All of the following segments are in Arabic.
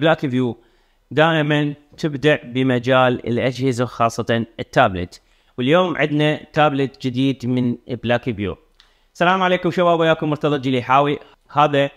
بلاك فيو دائما تبدع بمجال الاجهزه خاصه التابلت واليوم عندنا تابلت جديد من بلاك فيو السلام عليكم شباب وياكم مرتضى الجليحاوي هذا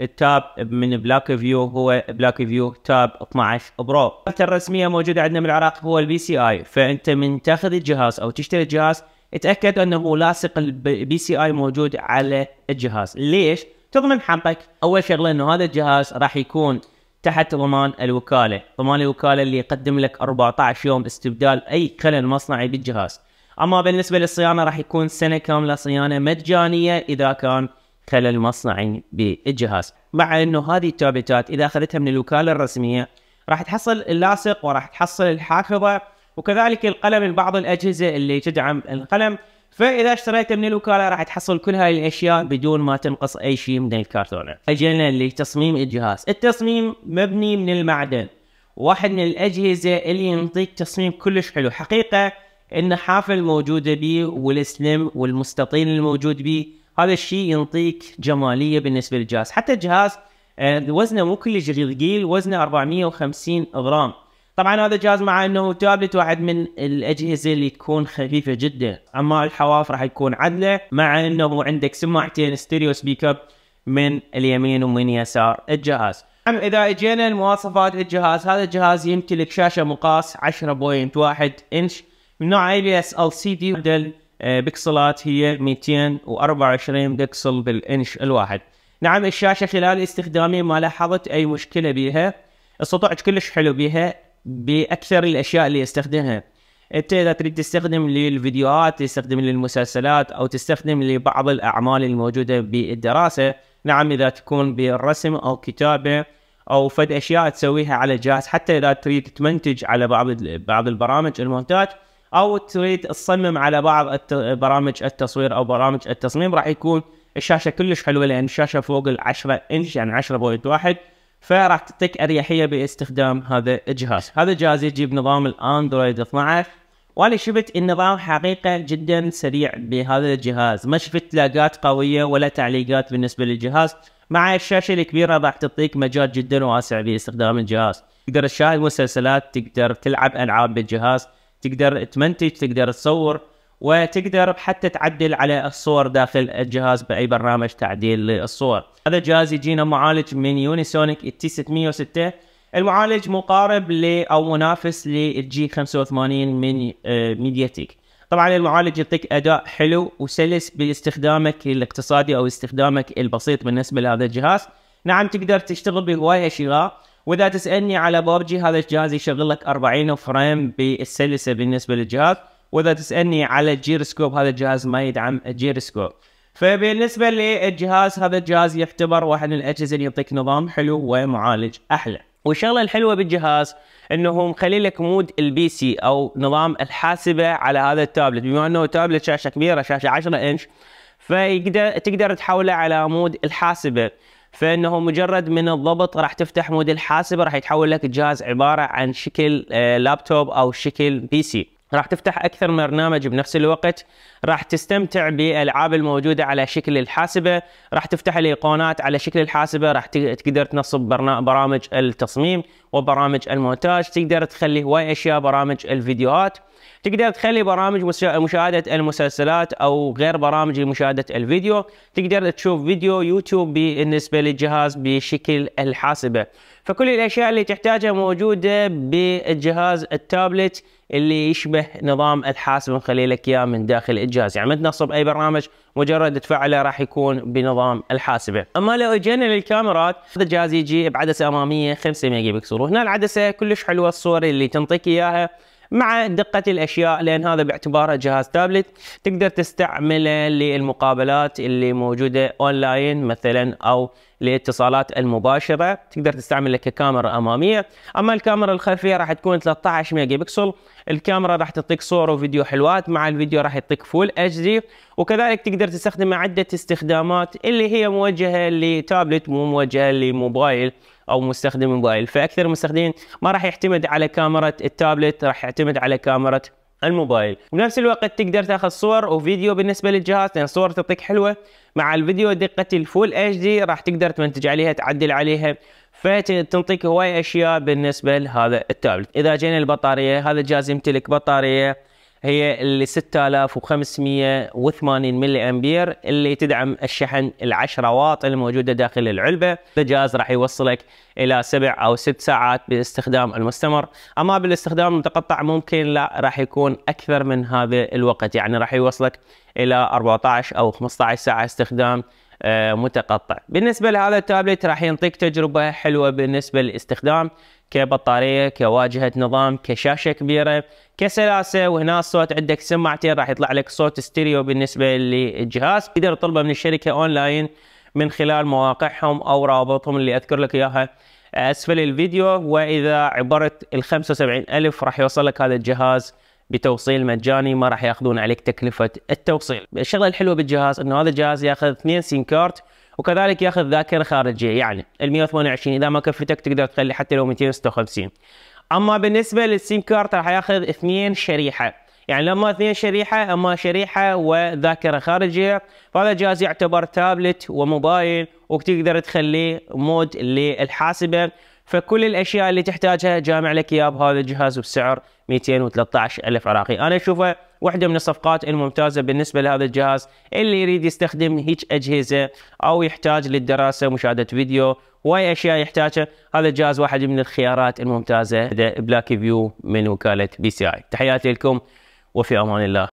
التاب من بلاك فيو هو بلاك فيو تاب 12 برو الرسميه موجوده عندنا بالعراق هو البي سي اي فانت من تاخذ الجهاز او تشتري الجهاز اتاكد انه لاصق البي سي اي موجود على الجهاز ليش تضمن حقك اول شغله انه هذا الجهاز راح يكون تحت ضمان الوكاله، ضمان الوكاله اللي يقدم لك 14 يوم استبدال اي خلل مصنعي بالجهاز. اما بالنسبه للصيانه راح يكون سنه كامله صيانه مجانيه اذا كان خلل مصنعي بالجهاز، مع انه هذه التابتات اذا اخذتها من الوكاله الرسميه راح تحصل اللاصق وراح تحصل الحافظه وكذلك القلم لبعض الاجهزه اللي تدعم القلم فاذا اشتريت من الوكاله راح تحصل كل هاي الاشياء بدون ما تنقص اي شيء من الكرتونه. اجينا لتصميم الجهاز، التصميم مبني من المعدن. واحد من الاجهزه اللي ينطيك تصميم كلش حلو، حقيقه النحافه الموجوده بيه والسلم والمستطيل الموجود بيه هذا الشيء ينطيك جماليه بالنسبه للجهاز، حتى الجهاز آه، وزنه مو كلش ثقيل، وزنه 450 غرام. طبعا هذا جهاز مع انه تابلت واحد من الاجهزه اللي تكون خفيفه جدا اما الحواف راح يكون عدله مع انه عندك سماعتين ستيريو سبيك اب من اليمين ومن يسار الجهاز اذا اجينا لمواصفات الجهاز هذا الجهاز يمتلك شاشه مقاس 10.1 انش من نوع اي بي اس ال سي دي موديل آه، بكسلات هي 224 بكسل بالانش الواحد نعم الشاشه خلال استخدامي ما لاحظت اي مشكله بيها السطوع كلش حلو بيها باكثر الاشياء اللي يستخدمها انت اذا تريد تستخدم للفيديوهات تستخدم للمسلسلات او تستخدم لبعض الاعمال الموجوده بالدراسه نعم اذا تكون بالرسم او كتابه او فد اشياء تسويها على الجهاز حتى اذا تريد تمنتج على بعض بعض البرامج المونتاج او تريد تصمم على بعض برامج التصوير او برامج التصميم راح يكون الشاشه كلش حلوه لان الشاشه فوق ال 10 انش يعني 10.1 فراح تعطيك اريحيه باستخدام هذا الجهاز، هذا الجهاز يجي بنظام الاندرويد 12 وانا شفت النظام حقيقه جدا سريع بهذا الجهاز، ما شفت لاقات قويه ولا تعليقات بالنسبه للجهاز، مع الشاشه الكبيره راح تعطيك مجال جدا واسع باستخدام الجهاز، تقدر تشاهد مسلسلات، تقدر تلعب العاب بالجهاز، تقدر تمنتج، تقدر تصور، وتقدر حتى تعدل على الصور داخل الجهاز باي برنامج تعديل للصور هذا الجهاز يجينا معالج من يونيسونيك تي 606 المعالج مقارب ل او منافس للجي 85 من تيك آه، طبعا المعالج يعطيك اداء حلو وسلس باستخدامك الاقتصادي او استخدامك البسيط بالنسبه لهذا الجهاز نعم تقدر تشتغل بهواي اشياء واذا تسالني على بابجي هذا الجهاز يشغل لك 40 فريم بالسلسه بالنسبه للجهاز واذا تسالني على الجيروسكوب هذا الجهاز ما يدعم الجيروسكوب فبالنسبه للجهاز هذا الجهاز يعتبر واحد من الاجهزه اللي يعطيك نظام حلو ومعالج احلى والشغله الحلوه بالجهاز انه مخلي لك مود البي سي او نظام الحاسبه على هذا التابلت بما انه تابلت شاشه كبيره شاشه 10 انش فيقدر تقدر تحوله على مود الحاسبه فانه مجرد من الضبط راح تفتح مود الحاسبه راح يتحول لك الجهاز عباره عن شكل آه، لابتوب او شكل بي سي راح تفتح اكثر من برنامج بنفس الوقت راح تستمتع بالالعاب الموجوده على شكل الحاسبه راح تفتح الايقونات على شكل الحاسبه راح تقدر تنصب برامج التصميم وبرامج المونتاج تقدر تخلي هواي اشياء برامج الفيديوهات تقدر تخلي برامج مشاهدة المسلسلات أو غير برامج مشاهدة الفيديو تقدر تشوف فيديو يوتيوب بالنسبة للجهاز بشكل الحاسبة فكل الأشياء اللي تحتاجها موجودة بالجهاز التابلت اللي يشبه نظام الحاسب نخلي لك اياه من داخل الجهاز يعني ما تنصب اي برنامج مجرد تفعله راح يكون بنظام الحاسبه اما لو اجينا للكاميرات هذا الجهاز يجي بعدسه اماميه 5 ميجا بكسل وهنا العدسه كلش حلوه الصور اللي تنطيك اياها مع دقة الأشياء لأن هذا باعتباره جهاز تابلت تقدر تستعمله للمقابلات اللي موجودة أونلاين مثلا أو للاتصالات المباشرة تقدر تستعمله ككاميرا أمامية أما الكاميرا الخلفية راح تكون 13 ميجا بكسل الكاميرا راح تعطيك صور وفيديو حلوات مع الفيديو راح يعطيك فول اتش دي وكذلك تقدر تستخدمه عدة استخدامات اللي هي موجهة لتابلت مو موجهة لموبايل او مستخدم موبايل فاكثر المستخدمين ما راح يعتمد على كاميرا التابلت راح يعتمد على كاميرا الموبايل بنفس الوقت تقدر تاخذ صور وفيديو بالنسبه للجهاز لان الصور تعطيك حلوه مع الفيديو دقه الفول اتش دي راح تقدر تمنتج عليها تعدل عليها فتنطيك هواي اشياء بالنسبه لهذا التابلت اذا جينا البطاريه هذا الجهاز يمتلك بطاريه هي اللي 6580 ملي امبير اللي تدعم الشحن ال 10 واط الموجوده داخل العلبه، الجهاز راح يوصلك الى سبع او ست ساعات باستخدام المستمر، اما بالاستخدام المتقطع ممكن لا راح يكون اكثر من هذا الوقت، يعني راح يوصلك الى 14 او 15 ساعه استخدام آه، متقطع بالنسبة لهذا التابلت راح ينطيك تجربة حلوة بالنسبة للاستخدام كبطارية كواجهة نظام كشاشة كبيرة كسلاسة وهنا الصوت عندك سماعتين راح يطلع لك صوت ستيريو بالنسبة للجهاز تقدر تطلبه من الشركة اونلاين من خلال مواقعهم او رابطهم اللي اذكر لك اياها اسفل الفيديو واذا عبرت ال 75 الف راح يوصل لك هذا الجهاز بتوصيل مجاني ما راح ياخذون عليك تكلفه التوصيل الشغله الحلوه بالجهاز انه هذا الجهاز ياخذ اثنين سيم كارت وكذلك ياخذ ذاكره خارجيه يعني ال 128 اذا ما كفتك تقدر تخلي حتى لو 256 اما بالنسبه للسيم كارت راح ياخذ اثنين شريحه يعني لما اثنين شريحه اما شريحه وذاكره خارجيه فهذا الجهاز يعتبر تابلت وموبايل وتقدر تخليه مود للحاسبه فكل الاشياء اللي تحتاجها جامع لك اياها بهذا الجهاز بسعر 213 الف عراقي انا اشوفه واحده من الصفقات الممتازه بالنسبه لهذا الجهاز اللي يريد يستخدم هيك اجهزه او يحتاج للدراسه مشاهده فيديو واي اشياء يحتاجها هذا الجهاز واحد من الخيارات الممتازه بلاك فيو من وكاله بي سي اي تحياتي لكم وفي امان الله